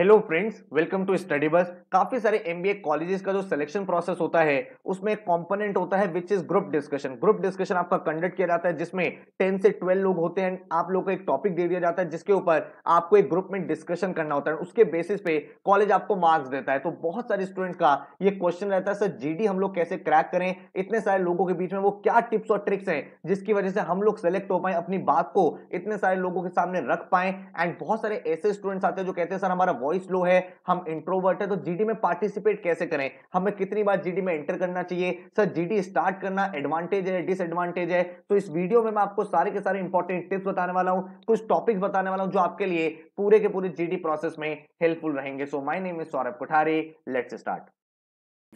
Hello friends welcome to study बस काफी सारे एमबीए कॉलेजेस का जो सिलेक्शन प्रोसेस होता है उसमें एक कॉम्पोनेंट होता है which is group discussion group discussion आपका कंडक्ट किया जाता है जिसमें टेन से ट्वेल्व लोग होते हैं आप लोग को एक टॉपिक दे दिया जाता है जिसके ऊपर आपको एक ग्रुप में डिस्कशन करना होता है उसके बेसिस पे कॉलेज आपको मार्क्स देता है तो बहुत सारे स्टूडेंट का ये क्वेश्चन रहता है सर जी हम लोग कैसे क्रैक करें इतने सारे लोगों के बीच में वो क्या टिप्स और ट्रिक्स हैं जिसकी वजह से हम लोग सेलेक्ट हो पाए अपनी बात को इतने सारे लोगों के सामने रख पाए एंड बहुत सारे ऐसे स्टूडेंट्स आते हैं जो कहते हैं सर हमारा वॉइस लो है हम इंट्रोवर्ट है तो जीडी में पार्टिसिपेट कैसे करें हमें कितनी बार जीडी में एंटर करना चाहिए सर जीडी स्टार्ट करना एडवांटेज है डिसएडवांटेज है तो इस वीडियो में मैं आपको सारे के सारे इंपॉर्टेंट टिप्स बताने वाला हूँ कुछ टॉपिक्स बताने वाला हूँ जो आपके लिए पूरे के पूरे जी प्रोसेस में हेल्पफुल रहेंगे so my name is Saurabh Kothari let's start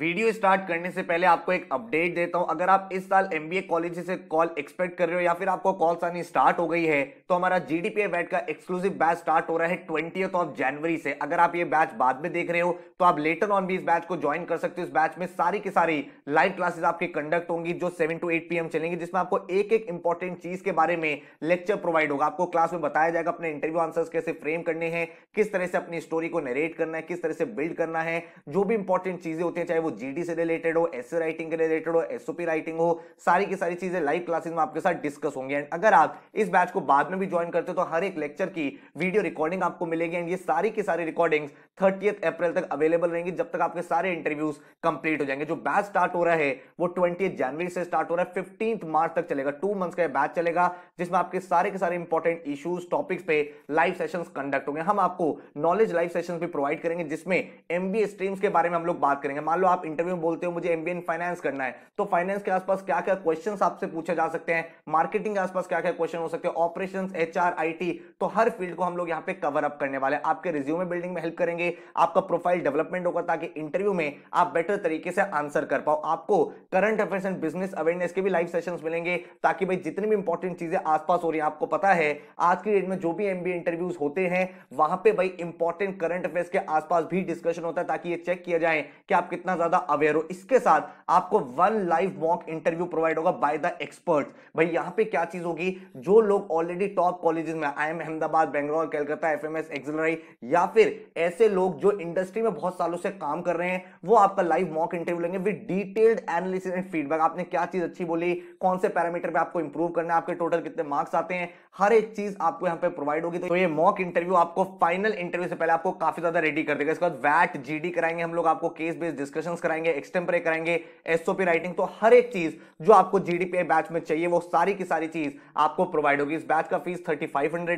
video start करने से पहले आपको एक अपडेट देता हूं अगर आप इस साल एम बी ए कॉलेज से कॉल एक्सपेक्ट कर रहे हो या फिर आपको कॉल्स आनी स्टार्ट हो गई है तो हमारा जीडीपीए बैच का एक्सक्लूसिव बैच स्टार्ट हो रहा है ट्वेंटी ऑफ जनवरी से अगर आप ये बैच बाद में देख रहे हो तो आप लेटर ऑन भी इस बैच को ज्वाइन कर सकते हो इस बैच में सारी की सारी लाइव क्लासेस आपकी कंडक्ट होंगी जो सेवन टू एट पीएम चलेंगी जिसमें आपको एक एक इंपॉर्टेंट चीज के बारे में लेक्चर प्रोवाइड होगा आपको क्लास में बताया जाएगा अपने इंटरव्यू आंसर्स कैसे फ्रेम करने हैं किस तरह से अपनी स्टोरी को नरेट करना है किस तरह से बिल्ड करना है जो भी इंपॉर्टेंट चीजें होती है चाहे वो जीडी से रिलेटेड हो एस राइटिंग के रिलेटेड हो एसओपी राइटिंग हो सारी की सारी चीजें लाइव क्लासेस में आपके साथ डिस्कस होंगे एंड अगर आप इस बैच को बाद में भी ज्वाइन करते हो तो हर एक लेक्चर की वीडियो रिकॉर्डिंग आपको मिलेगी एंड ये सारी की सारी रिकॉर्डिंग थर्टी अप्रैल तक अवेलेबल रहेंगी जब तक आपके सारे इंटरव्यूज कंप्लीट हो जाएंगे जो बैच स्टार्ट हो रहा है वो ट्वेंटी जनवरी से स्टार्ट हो रहा है फिफ्टीन मार्च तक चलेगा टू मंथ्स का बैच चलेगा जिसमें आपके सारे के सारे इंपॉर्टेंट इश्यूज टॉपिक्स पे लाइव सेशन कंडक्ट होंगे हम आपको नॉलेज लाइव सेशन भी प्रोवाइड करेंगे जिसमें एमबीए स्ट्रीम्स के बारे में हम लोग बात करेंगे मान लो आप इंटरव्यू में बोलते हो मुझे एमबीएन फाइनेंस करना है तो फाइनेंस के आसपास क्या क्या क्वेश्चन आपसे पूछे जा सकते हैं मार्केटिंग के आसपास क्या क्या क्वेश्चन हो सकते हैं ऑपरेशन एच आर तो हर फील्ड को हम लोग यहाँ पे कवर अप करने वाले आपके रिज्यूम बिल्डिंग में हेल्प करेंगे आपका प्रोफाइल डेवलपमेंट होगा ताकि इंटरव्यू में आप बेटर तरीके से आंसर कर पाओ आपको current affairs and business awareness के भी लाइव सेशन मिलेंगे ताकि भाई जितनी भी इंपॉर्टेंट चीजें आसपास हो रही है आपको पता है आज की डेट में जो भी एमबीए इंटरव्यूज होते हैं वहां पे भाई इंपॉर्टेंट करंट अफेयर्स के आसपास भी डिस्कशन होता है ताकि ये चेक किया जाए कि आप कितना ज्यादा अवेयर हो इसके साथ आपको one live mock interview provide होगा बाय द एक्सपर्ट भाई यहां पे क्या चीज होगी जो लोग ऑलरेडी टॉप कॉलेजेस में I M Ahmedabad Bangalore Calcutta F M या फिर ऐसे लोग जो इंडस्ट्री में बहुत सालों से काम कर रहे हैं वो आपका लाइव मॉक इंटरव्यू लेंगे with detailed analysis and feedback आपने क्या चीज अच्छी बोली कौन से पैरामीटर पे आपको इंप्रूव करना है आपके टोटल कितने मार्क्स आते हैं हर एक चीज आपको यहाँ पे प्रोवाइड होगी तो ये मॉक इंटरव्यू आपको फाइनल इंटरव्यू से पहले आपको काफी ज्यादा रेडी कर देगा इसके बाद वैट जीडी कराएंगे हम लोग आपको केस बेस्ड डिस्कशन कराएंगे एक्सटेम्परे कराएंगे एसओपी राइटिंग तो हर एक चीज जो आपको जीडीपीए बैच में चाहिए वो सारी की सारी चीज आपको प्रोवाइड होगी इस बैच का फीस थर्टी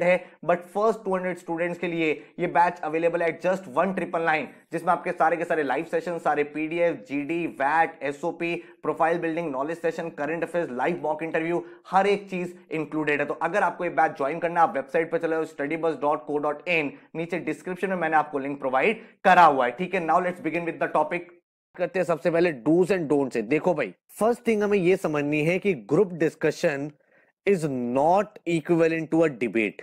है बट फर्स्ट टू स्टूडेंट्स के लिए ये बैच अवेलेबल है जस्ट वन ट्रिपल नाइन जिसमें आपके सारे के सारे लाइव सेशन सारे पीडीएफ जीडी वैट SOP profile building knowledge session current affairs live mock interview हर एक चीज इंक्लूडेड है तो अगर आपको ये बैच ज्वाइन करना आप वेबसाइट पर चले स्टडी बस डॉट को डॉट इन नीचे डिस्क्रिप्शन में मैंने आपको लिंक प्रोवाइड करा हुआ है ठीक है now let's begin with the topic करते हैं सबसे पहले डूज एंड डोंट से देखो भाई फर्स्ट थिंग हमें ये समझनी है कि group discussion is not equal to a debate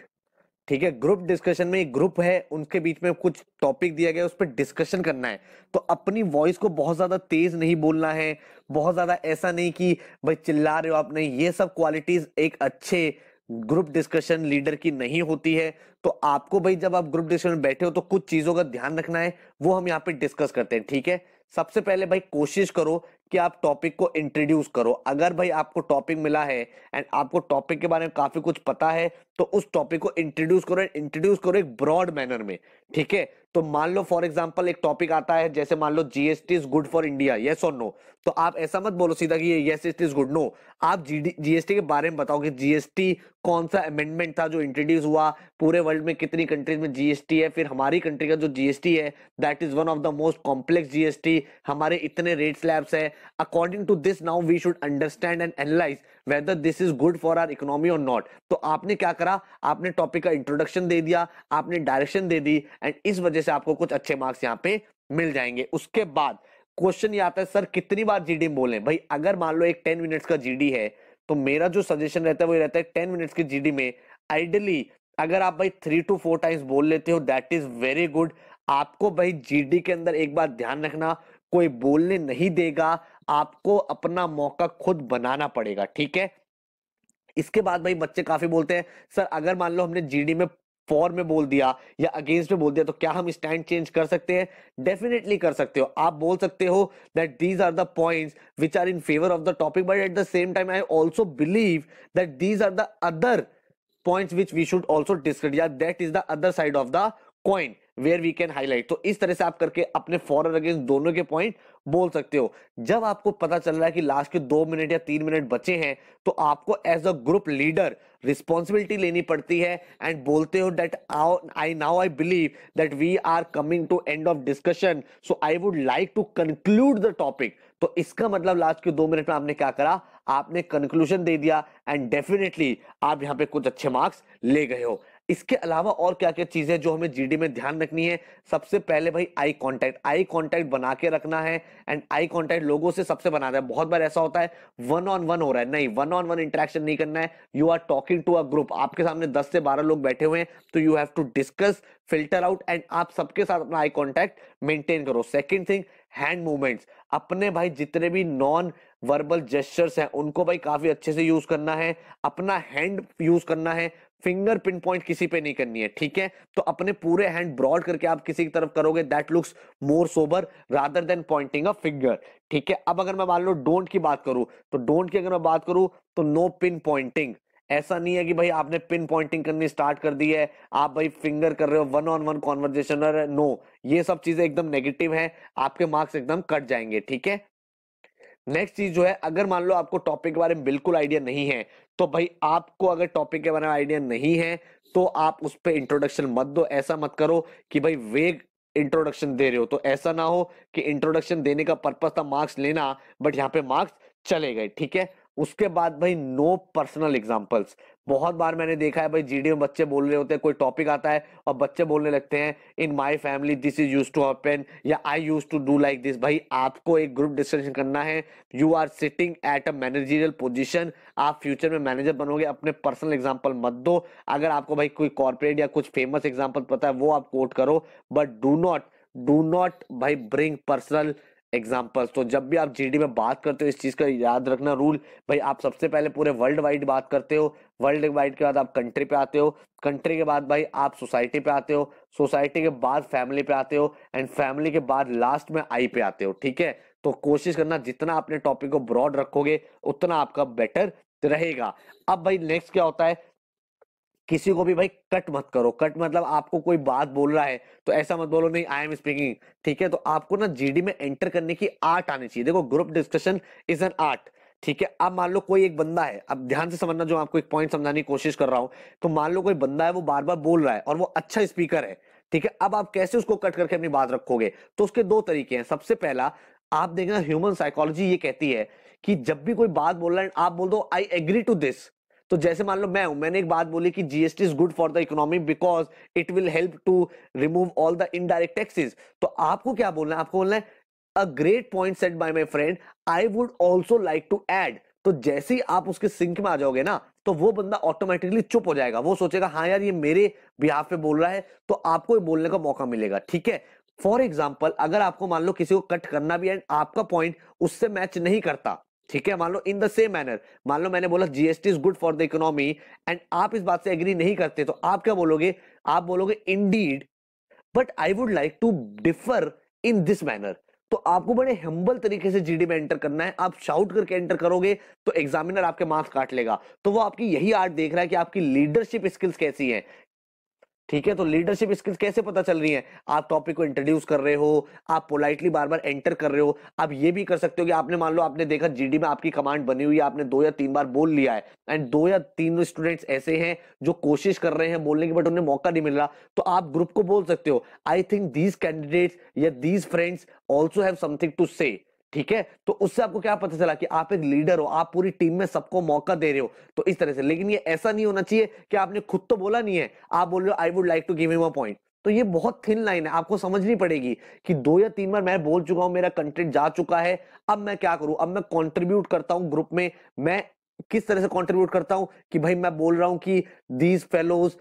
ठीक है ग्रुप डिस्कशन में एक ग्रुप है उनके बीच में कुछ टॉपिक दिया गया उस पर डिस्कशन करना है तो अपनी वॉइस को बहुत ज्यादा तेज नहीं बोलना है बहुत ज्यादा ऐसा नहीं कि भाई चिल्ला रहे हो आप नहीं ये सब क्वालिटीज एक अच्छे ग्रुप डिस्कशन लीडर की नहीं होती है तो आपको भाई जब आप ग्रुप डिस्कशन में बैठे हो तो कुछ चीजों का ध्यान रखना है वो हम यहाँ पे डिस्कस करते हैं ठीक है सबसे पहले भाई कोशिश करो कि आप टॉपिक को इंट्रोड्यूस करो अगर भाई आपको टॉपिक मिला है एंड आपको टॉपिक के बारे में काफी कुछ पता है तो उस टॉपिक को इंट्रोड्यूस करो इंट्रोड्यूस करो एक ब्रॉड मैनर में ठीक है तो मान लो फॉर एग्जाम्पल एक टॉपिक आता है जैसे मान लो GST is good for India yes और नो तो आप ऐसा मत बोलो सीधा कि yes it is good no आप जीएसटी के बारे में बताओ कि जीएसटी कौन सा अमेंडमेंट था जो इंट्रोड्यूस हुआ पूरे वर्ल्ड में कितनी कंट्रीज में जीएसटी है फिर हमारी कंट्री का जो जीएसटी है that is one of the most complex GST हमारे इतने रेट स्लैब्स है according to this now we should understand and analyse whether this is good for our economy और नॉट तो आपने क्या करा आपने टॉपिक का इंट्रोडक्शन दे दिया आपने डायरेक्शन दे दी एंड इस वजह से आपको कुछ अच्छे मार्क्स यहाँ पे मिल जाएंगे उसके बाद क्वेश्चन ये आता है सर कितनी बार डी बोले भाई अगर मान लो एक टेन मिनट्स का जीडी है तो मेरा जो सजेशन रहता है वो रहता है टेन मिनट्स के जीडी में आइडली अगर आप भाई थ्री टू फोर टाइम्स बोल लेते हो दैट इज वेरी गुड आपको भाई जीडी के अंदर एक बात ध्यान रखना कोई बोलने नहीं देगा आपको अपना मौका खुद बनाना पड़ेगा ठीक है इसके बाद भाई बच्चे काफी बोलते हैं सर अगर मान लो हमने जीडी में फॉर में बोल दिया या अगेंस्ट में बोल दिया तो क्या हम स्टैंड चेंज कर सकते हैं डेफिनेटली कर सकते हो आप बोल सकते हो that these are the points which are in favour of the topic but at the same time I also believe that these are the other points which we should also discuss या that is the other side of the coin where we can highlight तो इस तरह से आप करके अपने for और against दोनों के पॉइंट बोल सकते हो जब आपको पता चल रहा है कि लास्ट के दो मिनट या तीन मिनट बचे हैं तो आपको as a group leader responsibility लेनी पड़ती है एंड बोलते हो that I now I believe that we are coming to end of discussion so I would like to conclude the topic तो इसका मतलब लास्ट के दो मिनट में आपने क्या करा आपने कंक्लूजन दे दिया एंड डेफिनेटली आप यहां पे कुछ अच्छे मार्क्स ले गए हो इसके अलावा और क्या क्या चीजें जो हमें जीडी में ध्यान रखनी है सबसे पहले भाई आई कांटेक्ट आई कांटेक्ट बना के रखना है एंड आई कांटेक्ट लोगों से सबसे बनाना है बहुत बार ऐसा होता है वन ऑन वन हो रहा है नहीं वन ऑन वन इंटरेक्शन नहीं करना है you are talking to a group आपके सामने दस से बारह लोग बैठे हुए हैं तो you have to discuss filter out and आप सबके साथ अपना आई कॉन्टैक्ट मेंटेन करो सेकेंड थिंग हैंड मूवमेंट्स अपने भाई जितने भी नॉन वर्बल जेस्टर्स हैं उनको भाई काफी अच्छे से यूज करना है अपना हैंड यूज करना है फिंगर पिन पॉइंट किसी पे नहीं करनी है ठीक है तो अपने पूरे हैंड ब्रॉड करके आप किसी की तरफ करोगे that looks more sober rather than pointing a finger ठीक है अब अगर मैं मान लो डोंट की बात करूं तो डोंट की अगर मैं बात करूं तो नो पिन पॉइंटिंग ऐसा नहीं है कि भाई आपने पिन पॉइंटिंग करनी स्टार्ट कर दी है आप भाई फिंगर कर रहे हो one on one conversation no ये सब चीजें एकदम नेगेटिव है आपके मार्क्स एकदम कट जाएंगे ठीक है नेक्स्ट चीज जो है अगर मान लो आपको टॉपिक के बारे में बिल्कुल आइडिया नहीं है तो भाई आपको अगर टॉपिक के बारे में आइडिया नहीं है तो आप उस पर इंट्रोडक्शन मत दो ऐसा मत करो कि भाई वेग इंट्रोडक्शन दे रहे हो तो ऐसा ना हो कि इंट्रोडक्शन देने का पर्पज था मार्क्स लेना बट यहाँ पे मार्क्स चले गए ठीक है उसके बाद भाई नो पर्सनल एग्जाम्पल्स बहुत बार मैंने देखा है भाई जीडी में बच्चे बोल रहे होते हैं कोई टॉपिक आता है और बच्चे बोलने लगते हैं in my family this is use to happen या I use to do like this भाई आपको एक ग्रुप डिस्कशन करना है you are sitting at a managerial position आप फ्यूचर में मैनेजर बनोगे अपने पर्सनल एग्जाम्पल मत दो अगर आपको भाई कोई कॉर्पोरेट या कुछ फेमस एग्जाम्पल पता है वो आप कोट करो but do not do not भाई ब्रिंग पर्सनल एग्जाम्पल्स तो जब भी आप जी में बात करते हो इस चीज़ का याद रखना रूल भाई आप सबसे पहले पूरे वर्ल्ड वाइड बात करते हो वर्ल्ड वाइड के बाद आप कंट्री पे आते हो कंट्री के बाद भाई आप सोसाइटी पे आते हो सोसाइटी के बाद फैमिली पे आते हो एंड फैमिली के बाद लास्ट में आई पे आते हो ठीक है तो कोशिश करना जितना अपने टॉपिक को ब्रॉड रखोगे उतना आपका बेटर रहेगा अब भाई नेक्स्ट क्या होता है किसी को भी भाई कट मत करो कट मतलब आपको कोई बात बोल रहा है तो ऐसा मत बोलो नहीं आई एम स्पीकिंग ठीक है तो आपको ना जीडी में एंटर करने की आर्ट आनी चाहिए देखो group discussion is an art ठीक है अब मान लो कोई एक बंदा है अब ध्यान से समझना जो आपको एक पॉइंट समझाने की कोशिश कर रहा हूं तो मान लो कोई बंदा है वो बार बार बोल रहा है और वो अच्छा स्पीकर है ठीक है अब आप कैसे उसको कट करके अपनी बात रखोगे तो उसके दो तरीके हैं सबसे पहला आप देखना ह्यूमन साइकोलॉजी ये कहती है कि जब भी कोई बात बोल रहा है आप बोल दो आई एग्री टू दिस तो जैसे मान लो मैं हूं मैंने एक बात बोली कि GST is good for the economy because it will help to remove all the indirect taxes तो आपको क्या बोलना है आपको बोलना है a great point set by my friend I would also like to add तो जैसे ही आप उसके सिंक में आ जाओगे ना तो वो बंदा ऑटोमेटिकली चुप हो जाएगा वो सोचेगा हाँ यार ये मेरे बिहाफ पे बोल रहा है तो आपको बोलने का मौका मिलेगा ठीक है फॉर एग्जाम्पल अगर आपको मान लो किसी को कट करना भी है आपका पॉइंट उससे मैच नहीं करता ठीक है मान लो इन द सेम मैनर मान लो मैंने बोला GST is good for the economy and आप इस बात से एग्री नहीं करते तो आप क्या बोलोगे आप बोलोगे indeed but I would like to differ in this manner तो आपको बड़े हम्बल तरीके से जीडी में एंटर करना है आप शाउट करके एंटर करोगे तो एग्जामिनर आपके मार्क्स काट लेगा तो वो आपकी यही आर्ट देख रहा है कि आपकी लीडरशिप स्किल्स कैसी है ठीक है तो लीडरशिप स्किल्स कैसे पता चल रही है आप टॉपिक को इंट्रोड्यूस कर रहे हो आप पोलाइटली बार बार एंटर कर रहे हो आप ये भी कर सकते हो कि आपने मान लो आपने देखा जीडी में आपकी कमांड बनी हुई है आपने दो या तीन बार बोल लिया है एंड दो या तीन स्टूडेंट्स ऐसे हैं जो कोशिश कर रहे हैं बोलने की बट उन्हें मौका नहीं मिल रहा तो आप ग्रुप को बोल सकते हो आई थिंक दीज कैंडिडेट्स या these friends also have something to say ठीक है तो उससे आपको क्या पता चला कि आप एक लीडर हो आप पूरी टीम में सबको मौका दे रहे हो तो इस तरह से लेकिन ये ऐसा नहीं होना चाहिए कि आपने खुद तो बोला नहीं है आप बोल रहे हो I would like to give you a point तो ये बहुत थिन लाइन है आपको समझनी पड़ेगी कि दो या तीन बार मैं बोल चुका हूं मेरा कंटेंट जा चुका है अब मैं क्या करूं अब मैं कंट्रीब्यूट करता हूं ग्रुप में मैं किस तरह से कंट्रीब्यूट करता हूं कि भाई मैं बोल रहा हूं कि these fellows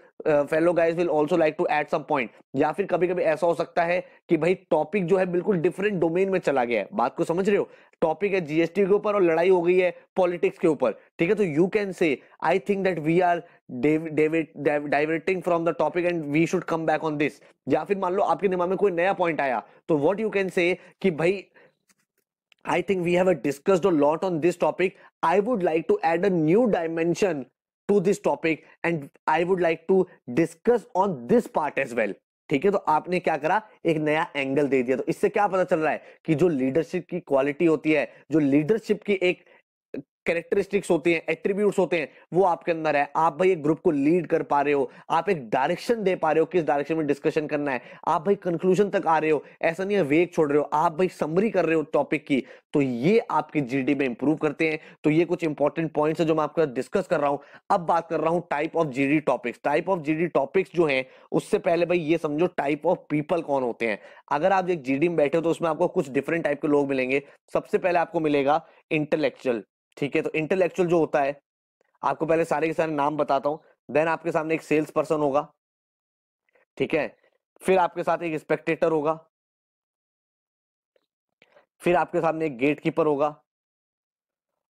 fellow guys will also like to add some point या फिर कभी कभी ऐसा हो सकता है कि भाई टॉपिक जो है बिल्कुल डिफरेंट डोमेन में चला गया है बात को समझ रहे हो टॉपिक है जीएसटी के ऊपर और लड़ाई हो गई है पॉलिटिक्स के ऊपर ठीक है तो you can say I think that we are diverting from the topic and we should come back on this या फिर मान लो आपके दिमाग में कोई नया पॉइंट आया तो वॉट यू कैन से कि भाई I think we have discussed a lot on this topic. I would like to add a new dimension to this topic and I would like to discuss on this part as well. ठीक है तो आपने क्या करा एक नया angle दे दिया तो इससे क्या पता चल रहा है कि जो लीडरशिप की क्वालिटी होती है जो लीडरशिप की एक कैरेक्टरिस्टिक्स होते हैं एट्रीब्यूट होते हैं वो आपके अंदर है आप भाई एक ग्रुप को लीड कर पा रहे हो आप एक डायरेक्शन दे पा रहे हो किस डायरेक्शन में डिस्कशन करना है आप भाई कंक्लूजन तक आ रहे हो ऐसा नहीं है वेग छोड़ रहे हो आप भाई समरी कर रहे हो टॉपिक की तो ये आपके जीडी में इंप्रूव करते हैं तो ये कुछ इंपॉर्टेंट पॉइंट है जो मैं आपके डिस्कस कर रहा हूं अब बात कर रहा हूँ type of G topics type of G topics जो है उससे पहले भाई ये समझो टाइप ऑफ पीपल कौन होते हैं अगर आप एक जी में बैठे हो तो उसमें आपको कुछ डिफरेंट टाइप के लोग मिलेंगे सबसे पहले आपको मिलेगा इंटेलेक्चुअल ठीक है तो इंटेलेक्चुअल जो होता है आपको पहले सारे के सारे नाम बताता हूं देन आपके सामने एक सेल्स पर्सन होगा ठीक है फिर आपके साथ एक स्पेक्टेटर होगा फिर आपके सामने एक गेट कीपर होगा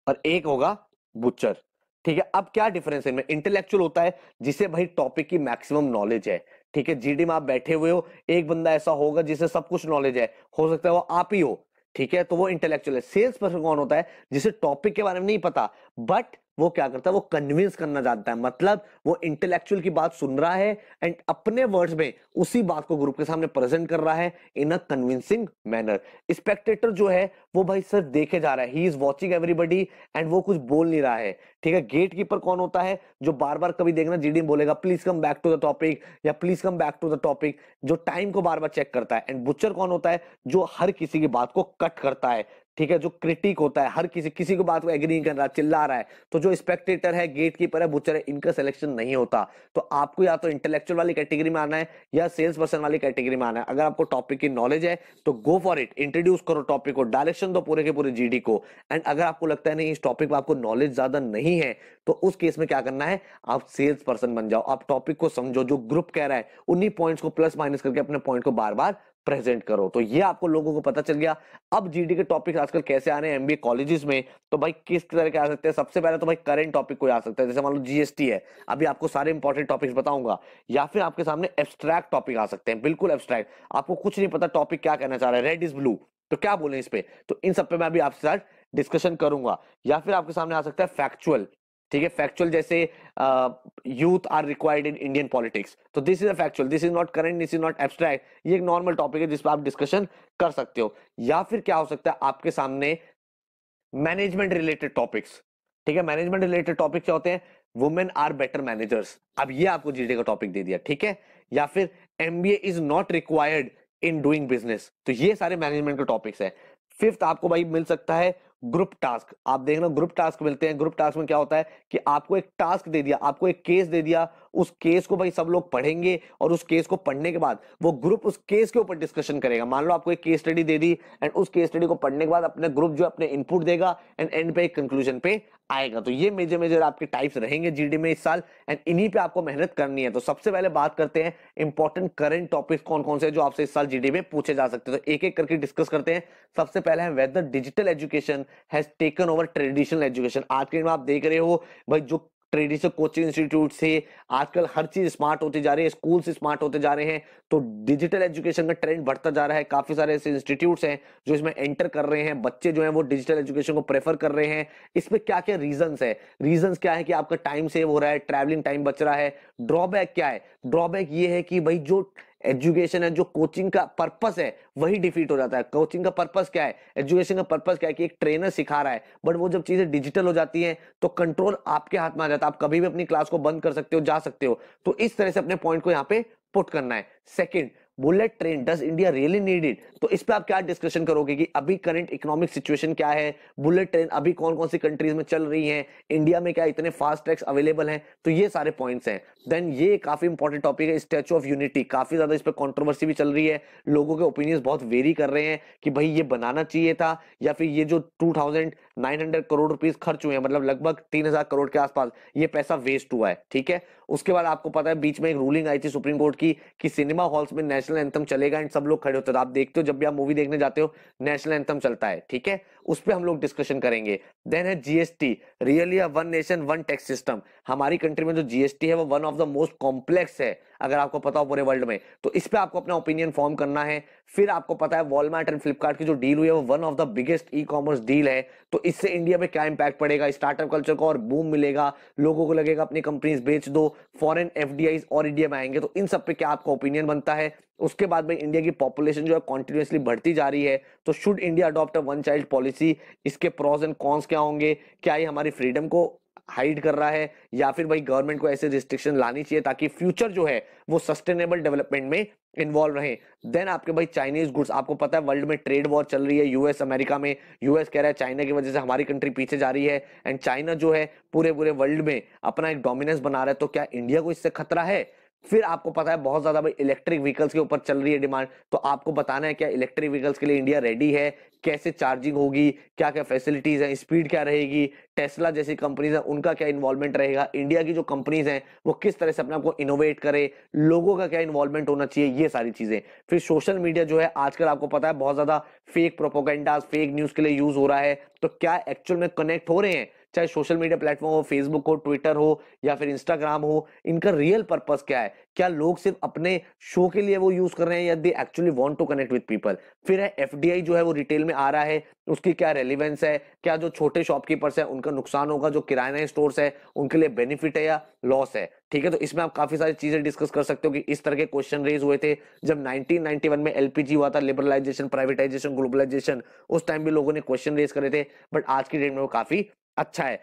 और एक होगा बुचर ठीक है अब क्या डिफरेंस है इंटेलेक्चुअल होता है जिसे भाई टॉपिक की मैक्सिमम नॉलेज है ठीक है जीडी में आप बैठे हुए हो एक बंदा ऐसा होगा जिसे सब कुछ नॉलेज है हो सकता है वो आप ही हो ठीक है तो वो इंटेलेक्चुअल है सेल्स पर्सन कौन होता है जिसे टॉपिक के बारे में नहीं पता बट वो क्या करता है वो कन्विंस करना चाहता है मतलब वो इंटेलेक्चुअल की बात सुन रहा है एंड अपने वर्ड्स में उसी बात को ग्रुप के सामने प्रेजेंट कर रहा है in a convincing manner spectator जो है वो भाई सर देखे जा रहा है he is watching everybody and वो कुछ बोल नहीं रहा है ठीक है गेट कीपर कौन होता है जो बार बार कभी देखना डी बोलेगा please come back to the topic या please come back to the topic जो टाइम को बार बार चेक करता है एंड बुचर कौन होता है जो हर किसी की बात को कट करता है ठीक है जो क्रिटिक होता है हर किसी किसी को बात को एग्री नहीं कर रहा चिल्ला रहा है तो जो स्पेक्टेटर है गेट कीपर है बुचर है इनका सिलेक्शन नहीं होता तो आपको या तो इंटेलेक्चुअल वाली कैटेगरी में आना है या सेल्स पर्सन वाली कैटेगरी में आना है अगर आपको टॉपिक की नॉलेज है तो गो फॉर इट इंट्रोड्यूस करो टॉपिक को डायरेक्शन दो पूरे के पूरे जी को एंड अगर आपको लगता है नहीं इस टॉपिक में आपको नॉलेज ज्यादा नहीं है तो उस केस में क्या करना है आप सेल्स पर्सन बन जाओ आप टॉपिक को समझो जो ग्रुप कह रहा है उन्हीं पॉइंट्स को प्लस माइनस करके अपने पॉइंट को बार बार प्रेजेंट करो तो ये आपको लोगों को पता चल गया अब जीडी के टॉपिक आजकल कैसे आ रहे हैं एमबीए कॉलेजेस में तो भाई किस तरह के आ सकते हैं सबसे पहले तो भाई करंट टॉपिक कोई आ सकता है जैसे मान लो जीएसटी है अभी आपको सारे इंपॉर्टेंट टॉपिक्स बताऊंगा या फिर आपके सामने एब्स्ट्रैक्ट टॉपिक आ सकते हैं बिल्कुल एब्स्ट्रैक्ट आपको कुछ नहीं पता टॉपिक क्या कहना चाह रहे हैं रेड इज ब्लू तो क्या बोले इस पे तो इन सब पे मैं अभी आपके साथ डिस्कशन करूंगा या फिर आपके सामने आ सकता है फैक्चुअल ठीक है फैक्चुअल जैसे youth are required in Indian politics तो this is a factual this is not current this is not abstract ये एक नॉर्मल टॉपिक है जिस पर आप डिस्कशन कर सकते हो या फिर क्या हो सकता है आपके सामने मैनेजमेंट रिलेटेड टॉपिक्स ठीक है मैनेजमेंट रिलेटेड टॉपिक क्या होते हैं वुमेन आर बेटर मैनेजर्स अब ये आपको जीडी का टॉपिक दे दिया ठीक है या फिर MBA is not required in doing business तो ये सारे मैनेजमेंट के टॉपिक्स है फिफ्थ आपको भाई मिल सकता है ग्रुप टास्क आप देखना ग्रुप टास्क मिलते हैं ग्रुप टास्क में क्या होता है कि आपको एक टास्क दे दिया आपको एक केस दे दिया उस केस को भाई सब लोग पढ़ेंगे और उस केस को पढ़ने के बाद वो ग्रुप उस केस के ऊपर डिस्कशन करेगा मान लो आपको एक केस स्टडी दे दी एंड उस केस स्टडी को पढ़ने के बाद अपने ग्रुप जो अपने इनपुट देगा एंड एंड पे एक कंक्लूजन पे आएगा तो ये मेजर मेजर आपके टाइप्स रहेंगे जीडी में इस साल एंड इन्हीं पे आपको मेहनत करनी है तो सबसे पहले बात करते हैं इंपॉर्टेंट करंट टॉपिक कौन कौन से जो आपसे इस साल जीडी में पूछे जा सकते हैं तो एक एक करके डिस्कस करते हैं सबसे पहले है whether digital education has taken over traditional education आज के दिन आप देख रहे हो भाई जो ट्रेडिशनल कोचिंग इंस्टीट्यूट से आजकल हर चीज स्मार्ट होती जा रही है स्कूल स्मार्ट होते जा रहे हैं तो डिजिटल एजुकेशन का ट्रेंड बढ़ता जा रहा है काफी सारे ऐसे इंस्टीट्यूट हैं जो इसमें एंटर कर रहे हैं बच्चे जो है वो डिजिटल एजुकेशन को प्रेफर कर रहे हैं इसमें क्या क्या रीजन है रीजन क्या है कि आपका टाइम सेव हो रहा है ट्रेवलिंग टाइम बच रहा है ड्रॉबैक क्या है ड्रॉबैक ये है कि भाई जो एजुकेशन है जो कोचिंग का पर्पस है वही डिफीट हो जाता है कोचिंग का पर्पस क्या है एजुकेशन का पर्पस क्या है कि एक ट्रेनर सिखा रहा है बट वो जब चीजें डिजिटल हो जाती हैं तो कंट्रोल आपके हाथ में आ जाता है आप कभी भी अपनी क्लास को बंद कर सकते हो जा सकते हो तो इस तरह से अपने पॉइंट को यहाँ पे पुट करना है second bullet train does India really needed तो इस पर आप क्या डिस्कशन करोगे कि अभी करंट इकोनॉमिक सिचुएशन क्या है बुलेट ट्रेन अभी कौन कौन सी कंट्रीज में चल रही है इंडिया में क्या इतने फास्ट ट्रैक्स अवेलेबल हैं तो ये सारे पॉइंट्स हैं देन ये काफी इंपॉर्टेंट टॉपिक है स्टैचू ऑफ यूनिटी काफी ज्यादा इस पर कॉन्ट्रोवर्सी भी चल रही है लोगों के ओपिनियंस बहुत वेरी कर रहे हैं कि भाई ये बनाना चाहिए था या फिर ये जो 2900 करोड़ रुपीस खर्च हुए हैं मतलब लगभग 3000 करोड़ के आसपास ये पैसा वेस्ट हुआ है ठीक है उसके बाद आपको पता है बीच में एक रूलिंग आई थी सुप्रीम कोर्ट की कि सिनेमा हॉल्स में नेशनल एंथम चलेगा एंड सब लोग खड़े होते थे आप देखते हो जब भी आप मूवी देखने जाते हो नेशनल एंथम चलता है ठीक है उस पर हम लोग डिस्कशन करेंगे देन है GST really one nation one tax system हमारी कंट्री में जो जीएसटी है वो one of the most complex है अगर आपको पता हो पूरे वर्ल्ड में तो इस पर आपको अपना ओपिनियन फॉर्म करना है फिर आपको पता है वॉलमार्ट एंड फ्लिपकार्ट की जो डील हुई है वो one of the biggest e commerce deal है तो इससे इंडिया में क्या इंपैक्ट पड़ेगा स्टार्टअप कल्चर को और बूम मिलेगा लोगों को लगेगा अपनी कंपनीज बेच दो फॉरन एफ और इंडिया में आएंगे तो इन सब पे क्या आपका ओपिनियन बनता है उसके बाद में इंडिया की पॉपुलेशन जो है कॉन्टिन्यूसली बढ़ती जा रही है तो should India adopt one child policy इसके प्रोज एंड कॉन्स क्या होंगे क्या ये हमारी फ्रीडम को हाइड कर रहा है या फिर भाई गवर्नमेंट को ऐसे रिस्ट्रिक्शन लानी चाहिए ताकि फ्यूचर जो है वो सस्टेनेबल डेवलपमेंट में इन्वॉल्व रहे देन आपके भाई चाइनीज गुड्स आपको पता है वर्ल्ड में ट्रेड वॉर चल रही है यूएस अमेरिका में यूएस कह रहा है चाइना की वजह से हमारी कंट्री पीछे जा रही है एंड चाइना जो है पूरे पूरे वर्ल्ड में अपना एक डोमिनेंस बना रहा है तो क्या इंडिया को इससे खतरा है फिर आपको पता है बहुत ज्यादा भाई इलेक्ट्रिक व्हीकल्स के ऊपर चल रही है डिमांड तो आपको बताना है क्या इलेक्ट्रिक व्हीकल्स के लिए इंडिया रेडी है कैसे चार्जिंग होगी क्या क्या फैसिलिटीज हैं स्पीड क्या रहेगी टेस्ला जैसी कंपनीज हैं उनका क्या इन्वॉल्वमेंट रहेगा इंडिया की जो कंपनीज हैं वो किस तरह से अपने आपको इनोवेट करे लोगों का क्या इन्वॉल्वमेंट होना चाहिए ये सारी चीजें फिर सोशल मीडिया जो है आजकल आपको पता है बहुत ज्यादा फेक प्रोपोगेंडाज फेक न्यूज के लिए यूज हो रहा है तो क्या एक्चुअल में कनेक्ट हो रहे हैं चाहे सोशल मीडिया प्लेटफॉर्म हो फेसबुक हो ट्विटर हो या फिर इंस्टाग्राम हो इनका रियल पर्पज क्या है क्या लोग सिर्फ अपने शो के लिए वो यूज कर रहे हैं या they actually want to connect with people फिर है एफ जो है वो रिटेल में आ रहा है उसकी क्या रेलिवेंस है क्या जो छोटे शॉपकीपर्स है उनका नुकसान होगा जो किराना स्टोर्स है उनके लिए बेनिफिट है या लॉस है ठीक है तो इसमें आप काफी सारी चीजें डिस्कस कर सकते हो कि इस तरह के क्वेश्चन रेज हुए थे जब 1991 में एलपीजी हुआ था लिबरलाइजेशन प्राइवेटाइजेशन ग्लोबलाइजेशन उस टाइम भी लोगों ने क्वेश्चन रेज करे थे बट आज की डेट में वो काफी अच्छा है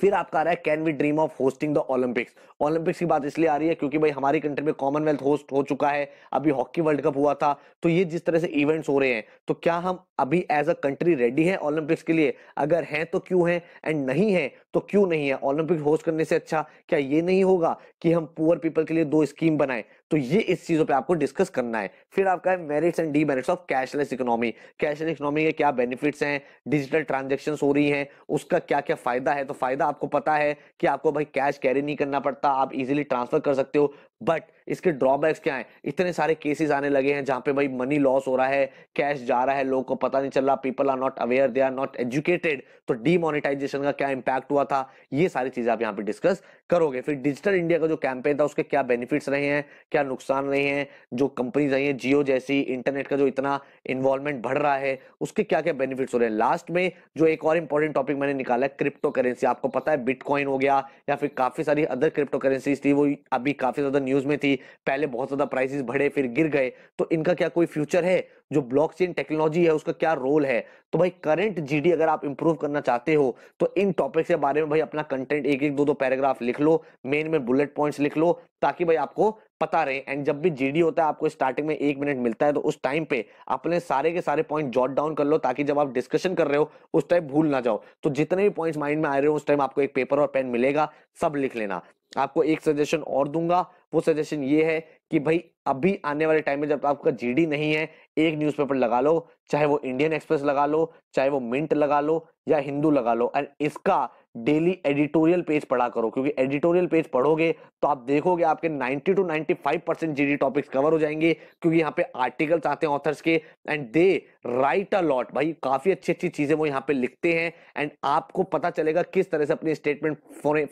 फिर आपका आ रहा है can we dream of hosting the Olympics Olympics की बात इसलिए आ रही है क्योंकि भाई हमारी कंट्री में कॉमनवेल्थ होस्ट हो चुका है अभी हॉकी वर्ल्ड कप हुआ था तो ये जिस तरह से इवेंट्स हो रहे हैं तो क्या हम अभी एज अ कंट्री रेडी है ओलंपिक्स के लिए अगर हैं तो क्यों हैं एंड नहीं है तो क्यों नहीं है ओलंपिक होस्ट करने से अच्छा क्या ये नहीं होगा कि हम पुअर पीपल के लिए दो स्कीम बनाएं तो ये इस चीजों पे आपको डिस्कस करना है फिर आपका है merits and demerits of cashless economy cashless economy के क्या बेनिफिट्स हैं डिजिटल ट्रांजेक्शन हो रही हैं उसका क्या क्या फायदा है तो फायदा आपको पता है कि आपको भाई कैश कैरी नहीं करना पड़ता आप इजिली ट्रांसफर कर सकते हो बट इसके ड्रॉबैक्स क्या हैं इतने सारे केसेस आने लगे हैं जहां पे भाई मनी लॉस हो रहा है कैश जा रहा है लोगों को पता नहीं चल रहा people are not aware they are not educated तो डीमोनेटाइजेशन का क्या इंपैक्ट हुआ था ये सारी चीजें आप यहाँ पे डिस्कस करोगे फिर डिजिटल इंडिया का जो कैंपेन था उसके क्या बेनिफिट्स रहे हैं क्या नुकसान रहे हैं जो कंपनीज रही है जियो जैसी इंटरनेट का जो इतना इन्वॉल्वमेंट बढ़ रहा है उसके क्या क्या बेनिफिट्स हो रहे हैं लास्ट में जो एक और इंपॉर्टेंट टॉपिक मैंने निकाला है क्रिप्टो करेंसी आपको पता है बिटकॉइन हो गया या फिर काफी सारी अदर क्रिप्टो करेंसीज थी वो अभी काफी ज्यादा न्यूज में थी पहले बहुत ज्यादा प्राइसेस बढ़े फिर गिर गए तो इनका क्या कोई फ्यूचर है जो ब्लॉकचेन टेक्नोलॉजी है उसका क्या रोल है तो भाई करंट जीडी अगर आप इंप्रूव करना चाहते हो तो इन टॉपिक्स के बारे में भाई अपना कंटेंट एक एक दो दो पैराग्राफ लिख लो मेन में बुलेट पॉइंट्स लिख लो ताकि भाई आपको पता रहे एंड जब भी जीडी होता है आपको स्टार्टिंग में एक मिनट मिलता है तो उस टाइम पे अपने सारे के सारे पॉइंट जॉट डाउन कर लो ताकि जब आप डिस्कशन कर रहे हो उस टाइम भूल ना जाओ तो जितने भी पॉइंट्स माइंड में आ रहे हो उस टाइम आपको एक पेपर और पेन मिलेगा सब लिख लेना आपको एक सजेशन और दूंगा वो सजेशन ये है कि भाई अभी आने वाले टाइम में जब आपका जीडी नहीं है एक न्यूज़पेपर लगा लो चाहे वो इंडियन एक्सप्रेस लगा लो चाहे वो मिंट लगा लो या हिंदू लगा लो एंड इसका डेली एडिटोरियल पेज पढ़ा करो क्योंकि एडिटोरियल पेज पढ़ोगे तो आप देखोगे आपके 90 to 95 percent G topics cover हो जाएंगे क्योंकि यहाँ पे आर्टिकल्स आते हैं ऑथर्स के and they write a lot भाई काफी अच्छी अच्छी चीजें वो यहाँ पे लिखते हैं एंड आपको पता चलेगा किस तरह से अपने स्टेटमेंट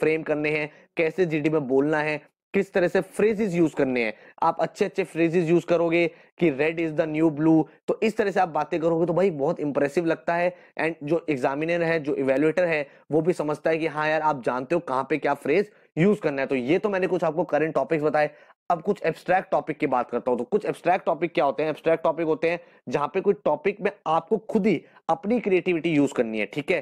फ्रेम करने हैं कैसे जी में बोलना है किस तरह से फ्रेजेस यूज करने हैं आप अच्छे अच्छे फ्रेजेस यूज करोगे कि red is the new blue तो इस तरह से आप बातें करोगे तो भाई बहुत इंप्रेसिव लगता है एंड जो एग्जामिनर है जो इवेल्युएटर है वो भी समझता है कि हाँ यार आप जानते हो कहाँ पे क्या फ्रेज यूज करना है तो ये तो मैंने कुछ आपको करंट टॉपिक्स बताए अब कुछ एब्स्ट्रैक्ट टॉपिक की बात करता हूँ तो कुछ एब्स्ट्रैक्ट टॉपिक क्या होते हैं एब्स्ट्रैक्ट टॉपिक होते हैं जहां पे कोई टॉपिक में आपको खुद ही अपनी क्रिएटिविटी यूज करनी है ठीक है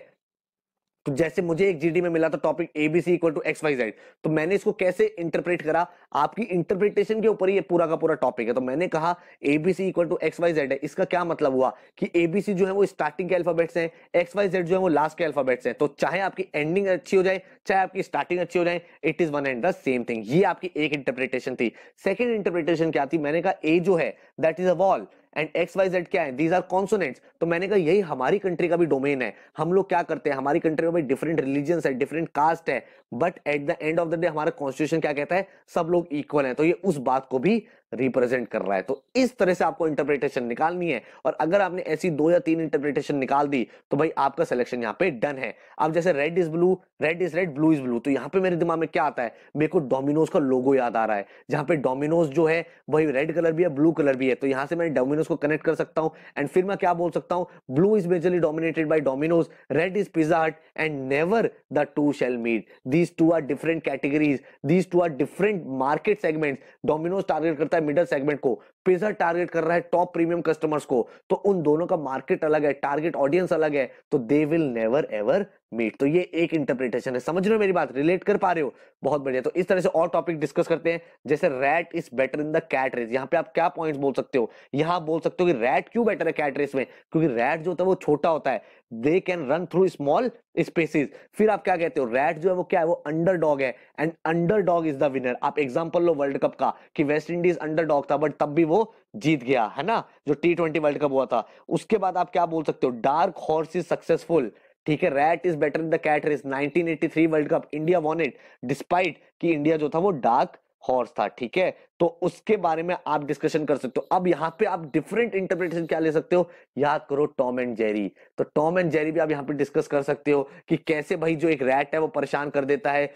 तो जैसे मुझे एक जीडी में मिला था topic ABC equal to X Y Z तो मैंने इसको कैसे इंटरप्रेट करा आपकी इंटरप्रिटेशन के ऊपर ही पूरा का पूरा टॉपिक है तो मैंने कहा ABC equal to X Y Z है इसका क्या मतलब हुआ कि एबीसी जो है वो स्टार्टिंग के अल्फाबेट्स हैं एक्स वाई जेड जो है वो लास्ट के अल्फाबेट्स हैं तो चाहे आपकी एंडिंग अच्छी हो जाए चाहे आपकी स्टार्टिंग अच्छी हो जाए it is one and the same thing ये आपकी एक इंटरप्रिटेशन थी सेकेंड इंटरप्रिटेशन क्या थी मैंने कहा ए जो है that is a wall and X Y Z क्या है दीज आर कॉन्सोनेट्स तो मैंने कहा यही हमारी कंट्री का भी डोमेन है हम लोग क्या करते हैं हमारी कंट्री में डिफरेंट रिलीजन है डिफरेंट कास्ट है but at the end of the day हमारा कॉन्स्टिट्यूशन क्या कहता है सब लोग इक्वल है तो ये उस बात को भी रिप्रेजेंट कर रहा है तो इस तरह से आपको इंटरप्रिटेशन निकालनी है और अगर आपने ऐसी दो या तीन इंटरप्रिटेशन निकाल दी तो भाई आपका सिलेक्शन यहाँ पे डन है अब जैसे red is blue red is red blue is blue तो यहाँ पे मेरे दिमाग में क्या आता है मेरे को डोमिनोज का लोगो याद आ रहा है जहां पे डोमिनोज जो है वही रेड कलर भी है ब्लू कलर भी है तो यहां से मैं डोमिनोज को कनेक्ट कर सकता हूँ एंड फिर मैं क्या बोल सकता हूँ blue is majorly dominated by Domino's red is Pizza Hut and never the two shall meet these two are different categories these two are different market segment Domino's target करता है मिडल सेगमेंट को special target कर रहा है top premium customers को तो उन दोनों का मार्केट अलग है टारगेट ऑडियंस अलग है तो they will never ever meet तो ये एक इंटरप्रिटेशन है समझ रहे हो मेरी बात रिलेट कर पा रहे हो बहुत बढ़िया तो इस तरह से और टॉपिक डिस्कस करते हैं जैसे rat is better in the cat race यहाँ पे आप क्या पॉइंट्स बोल सकते हो यहाँ बोल सकते हो कि रैट क्यों बेटर है कैट रेस में क्योंकि रैट जो होता है वो छोटा होता है they can run through small spaces फिर आप क्या कहते हो रैट जो है वो क्या है वो अंडर डॉग है and underdog is the winner आप एग्जाम्पल लो वर्ल्ड कप का कि वेस्ट इंडीज अंडर डॉग था बट तब भी वो वो जीत गया है ना जो टी ट्वेंटी वर्ल्ड कप हुआ था उसके बाद आप क्या बोल सकते हो डार्क हॉर्स इज सक्सेसफुल ठीक है rat is better in the cat race 1983 world cup India won it despite कि इंडिया जो था वो डार्क हॉर्स था ठीक है तो उसके बारे में आप डिस्कशन कर सकते हो अब यहाँ पे आप डिफरेंट इंटरप्रिटेशन क्या ले सकते हो याद करो टॉम एंड जेरी तो टॉम एंड जेरी भी आप यहाँ पे डिस्कस कर सकते हो कि कैसे भाई जो एक रैट है वो परेशान कर देता है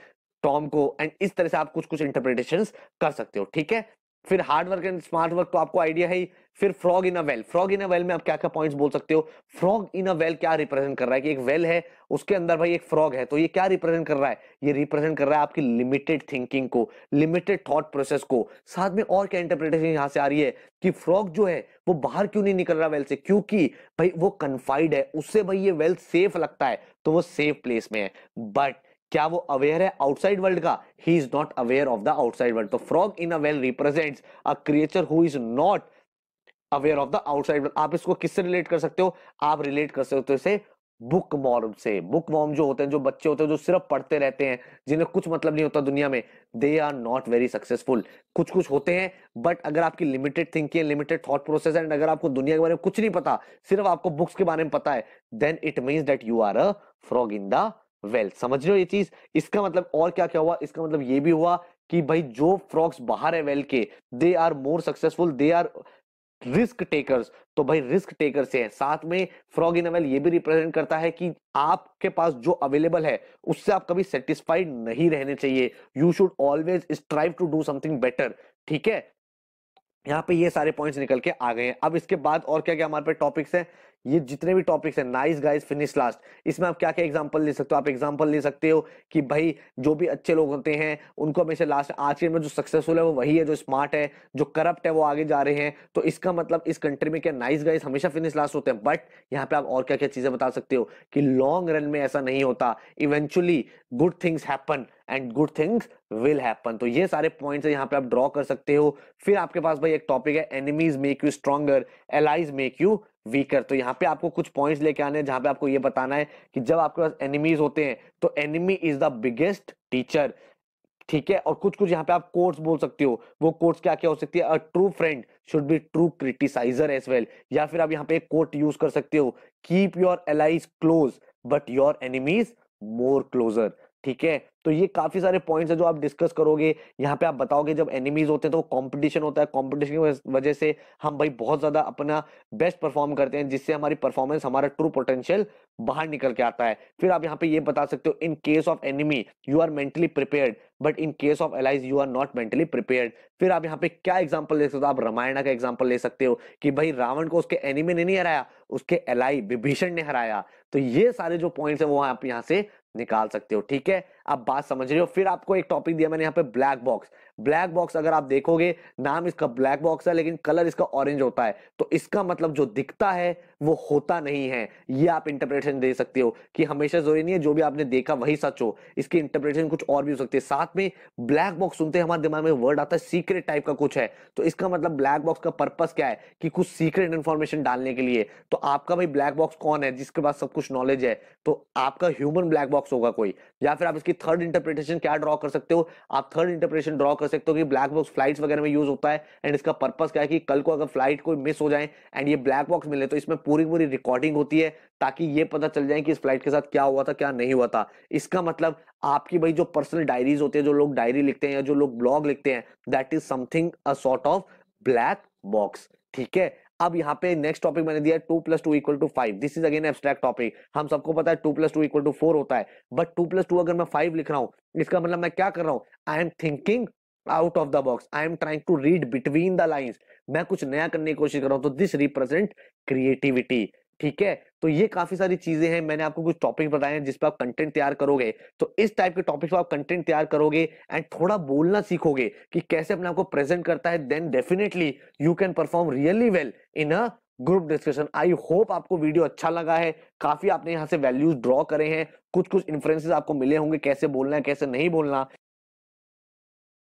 टॉम को एंड इस तरह से आप कुछ कुछ इंटरप्रिटेशन कर सकते हो ठीक है फिर hard work and smart work तो आपको आइडिया है ही फिर frog in a well frog in a well में आप क्या क्या पॉइंट्स बोल सकते हो फ्रॉग इन अ वेल क्या रिप्रेजेंट कर रहा है कि एक वेल well है उसके अंदर भाई एक फ्रॉग है तो ये क्या रिप्रेजेंट कर रहा है ये रिप्रेजेंट कर रहा है आपकी लिमिटेड थिंकिंग को लिमिटेड थॉट प्रोसेस को साथ में और क्या इंटरप्रिटेशन यहाँ से आ रही है कि फ्रॉग जो है वो बाहर क्यों नहीं निकल रहा वेल से क्योंकि भाई वो कन्फाइड है उससे भाई ये वेल सेफ लगता है तो वो सेफ प्लेस में है बट क्या वो अवेयर है आउटसाइड वर्ल्ड का ही is not aware of the outside world तो frog in a well represents a creature who is not aware of the outside world आप इसको किससे रिलेट कर सकते हो आप रिलेट कर सकते हो इसे बुक मॉर्म से बुक मॉर्म जो होते हैं जो बच्चे होते हैं जो सिर्फ पढ़ते रहते हैं जिन्हें कुछ मतलब नहीं होता दुनिया में they are not very successful कुछ कुछ होते हैं बट अगर आपकी limited thinking limited thought process and अगर आपको दुनिया के बारे में कुछ नहीं पता सिर्फ आपको बुक्स के बारे में पता है then it means that you are a frog in the wealth समझ रहे हो ये चीज इसका मतलब और क्या क्या हुआ इसका मतलब ये भी हुआ कि भाई जो फ्रॉक्स बाहर है वेल्थ के they are more successful they are risk takers तो भाई रिस्क टेकर से है साथ में फ्रॉग इन अवेल ये भी रिप्रेजेंट करता है कि आपके पास जो अवेलेबल है उससे आप कभी सेटिस्फाइड नहीं रहने चाहिए you should always strive to do something better ठीक है यहाँ पे ये सारे पॉइंट्स निकल के आ गए हैं अब इसके बाद और क्या क्या हमारे पे टॉपिक्स हैं ये जितने भी टॉपिक्स हैं नाइस गाइस फिनिश लास्ट इसमें आप क्या क्या एग्जांपल ले सकते हो आप एग्जांपल ले सकते हो कि भाई जो भी अच्छे लोग होते हैं उनको हमेशा लास्ट आज के में जो सक्सेसफुल है वो वही है जो स्मार्ट है जो करप्ट है वो आगे जा रहे हैं तो इसका मतलब इस कंट्री में क्या नाइस गाइस हमेशा फिनिश लास्ट होते हैं बट यहाँ पे आप और क्या क्या चीजें बता सकते हो कि लॉन्ग रन में ऐसा नहीं होता eventually good things happen and good things will happen तो ये सारे पॉइंट्स यहाँ पे आप ड्रॉ कर सकते हो फिर आपके पास भाई एक टॉपिक है enemies make you stronger allies make you weaker तो यहाँ पे आपको कुछ पॉइंट्स लेके आने हैं जहाँ पे आपको ये बताना है कि जब आपके पास एनिमीज होते हैं तो enemy is the biggest teacher ठीक है और कुछ कुछ यहाँ पे आप कोर्स बोल सकते हो वो कोर्स क्या क्या हो सकती है a true friend should be true criticiser as well या फिर आप यहाँ पे एक कोर्ट यूज कर सकते हो keep your allies close but your enemies more closer ठीक है तो ये काफी सारे पॉइंट्स है जो आप डिस्कस करोगे यहाँ पे आप बताओगे जब एनिमीज होते हैं तो कंपटीशन होता है कंपटीशन की वजह से हम भाई बहुत ज्यादा अपना बेस्ट परफॉर्म करते हैं जिससे हमारी परफॉर्मेंस हमारा ट्रू पोटेंशियल बाहर निकल के आता है फिर आप यहाँ पे ये बता सकते हो in case of enemy you are mentally prepared but in case of allies you are not mentally prepared फिर आप यहाँ पे क्या एग्जाम्पल ले सकते हो आप रामायण का एग्जाम्पल ले सकते हो कि भाई रावण को उसके एनिमी ने नहीं हराया उसके एलाई विभीषण ने हराया तो ये सारे जो पॉइंट्स है वो आप यहाँ से निकाल सकते हो ठीक है आप बात समझ रहे हो फिर आपको एक टॉपिक दिया मैंने यहाँ पे ब्लैक बॉक्स ब्लैक बॉक्स अगर आप देखोगे नाम इसका ब्लैक बॉक्स है लेकिन कलर इसका ऑरेंज होता है तो इसका मतलब जो दिखता है वो होता नहीं है ये आप इंटरप्रिटेशन दे सकते हो कि हमेशा जरूरी नहीं है जो भी आपने देखा वही सच हो इसकी इंटरप्रिटेशन कुछ और भी हो सकती है साथ में ब्लैक बॉक्स सुनते हैं हमारे दिमाग में वर्ड आता है सीक्रेट टाइप का कुछ है तो इसका मतलब ब्लैक बॉक्स का पर्पज क्या है कि कुछ सीक्रेट इन्फॉर्मेशन डालने के लिए तो आपका भाई ब्लैक बॉक्स कौन है जिसके पास सब कुछ नॉलेज है तो आपका ह्यूमन ब्लैक बॉक्स होगा कोई या फिर आप इसकी इसकी थर्ड इंटरप्रिटेशन क्या ड्रॉ कर सकते हो आप थर्ड इंटरप्रिटेशन ड्रॉ कर सकते हो कि ब्लैक बॉक्स फ्लाइट वगैरह में यूज होता है एंड इसका पर्पज क्या है कि कल को अगर फ्लाइट कोई मिस हो जाए एंड ये ब्लैक बॉक्स मिले तो इसमें पूरी पूरी रिकॉर्डिंग होती है ताकि ये पता चल जाए कि इस फ्लाइट के साथ क्या हुआ था क्या नहीं हुआ था इसका मतलब आपकी भाई जो पर्सनल डायरीज होती है जो लोग डायरी लिखते हैं या जो लोग ब्लॉग लिखते हैं that is something a sort of black box ठीक है अब यहाँ पे नेक्स्ट टॉपिक मैंने दिया two plus two equal to five this is again abstract topic हम सबको पता है two plus two equal to four होता है बट टू प्लस टू अगर मैं फाइव लिख रहा हूँ इसका मतलब मैं क्या कर रहा हूँ I am thinking out of the box I am trying to read between the lines मैं कुछ नया करने की कोशिश कर रहा हूँ तो दिस रिप्रेजेंट क्रिएटिविटी ठीक है तो ये काफी सारी चीजें हैं मैंने आपको कुछ टॉपिक बताए हैं जिसपे आप कंटेंट तैयार करोगे तो इस टाइप के टॉपिक पर आप कंटेंट तैयार करोगे एंड थोड़ा बोलना सीखोगे कि कैसे अपने आपको प्रेजेंट करता है then definitely you can perform really well in a group discussion I hope आपको वीडियो अच्छा लगा है काफी आपने यहाँ से वैल्यूज ड्रॉ करे हैं कुछ कुछ इन्फ्लुएंसेस आपको मिले होंगे कैसे बोलना है कैसे नहीं बोलना